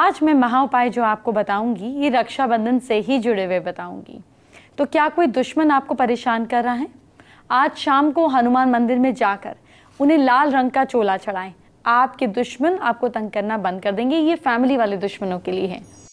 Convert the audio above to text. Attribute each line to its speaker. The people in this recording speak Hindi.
Speaker 1: आज मैं महा उपाय जो आपको बताऊंगी ये रक्षाबंधन से ही जुड़े हुए बताऊंगी तो क्या कोई दुश्मन आपको परेशान कर रहा है आज शाम को हनुमान मंदिर में जाकर उन्हें लाल रंग का चोला चढ़ाएं आपके दुश्मन आपको तंग करना बंद कर देंगे ये फैमिली वाले दुश्मनों के लिए है